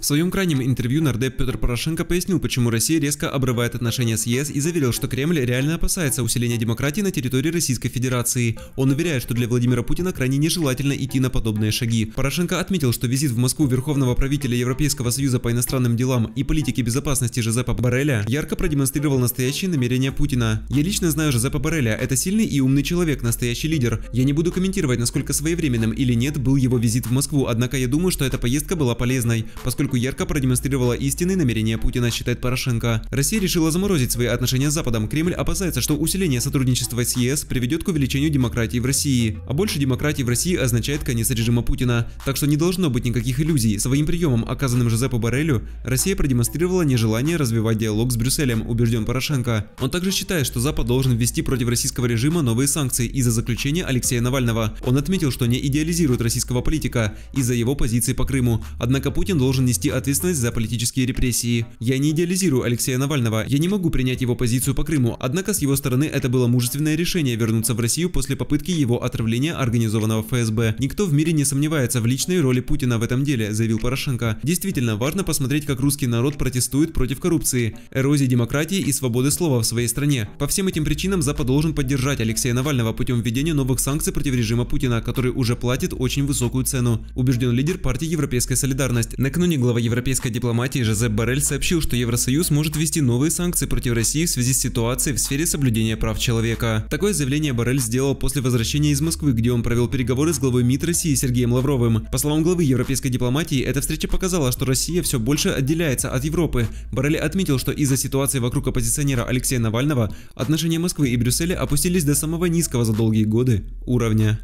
В своем крайнем интервью нардеп Петр Порошенко пояснил, почему Россия резко обрывает отношения с ЕС и заверил, что Кремль реально опасается усиления демократии на территории Российской Федерации. Он уверяет, что для Владимира Путина крайне нежелательно идти на подобные шаги. Порошенко отметил, что визит в Москву верховного правителя Европейского Союза по иностранным делам и политике безопасности Жозепа Барреля ярко продемонстрировал настоящие намерения Путина. «Я лично знаю Жозепа Барреля, это сильный и умный человек, настоящий лидер. Я не буду комментировать, насколько своевременным или нет был его визит в Москву, однако я думаю, что эта поездка была полезной, поскольку поскольку ярко продемонстрировала истинные намерения Путина, считает Порошенко. Россия решила заморозить свои отношения с Западом. Кремль опасается, что усиление сотрудничества с ЕС приведет к увеличению демократии в России. А больше демократии в России означает конец режима Путина. Так что не должно быть никаких иллюзий. Своим приемом, оказанным Жозепу Барелю, Россия продемонстрировала нежелание развивать диалог с Брюсселем, убежден Порошенко. Он также считает, что Запад должен ввести против российского режима новые санкции из-за заключения Алексея Навального. Он отметил, что не идеализирует российского политика из-за его позиции по Крыму. Однако Путин должен нести нести ответственность за политические репрессии. Я не идеализирую Алексея Навального, я не могу принять его позицию по Крыму, однако с его стороны это было мужественное решение вернуться в Россию после попытки его отравления организованного ФСБ. Никто в мире не сомневается в личной роли Путина в этом деле, заявил Порошенко. Действительно, важно посмотреть, как русский народ протестует против коррупции, эрозии демократии и свободы слова в своей стране. По всем этим причинам Запад должен поддержать Алексея Навального путем введения новых санкций против режима Путина, который уже платит очень высокую цену, убежден лидер партии Европейская солидарность. Накануне Накануне глава европейской дипломатии Жозеп Барель сообщил, что Евросоюз может ввести новые санкции против России в связи с ситуацией в сфере соблюдения прав человека. Такое заявление Барель сделал после возвращения из Москвы, где он провел переговоры с главой МИД России Сергеем Лавровым. По словам главы европейской дипломатии, эта встреча показала, что Россия все больше отделяется от Европы. Барель отметил, что из-за ситуации вокруг оппозиционера Алексея Навального отношения Москвы и Брюсселя опустились до самого низкого за долгие годы уровня.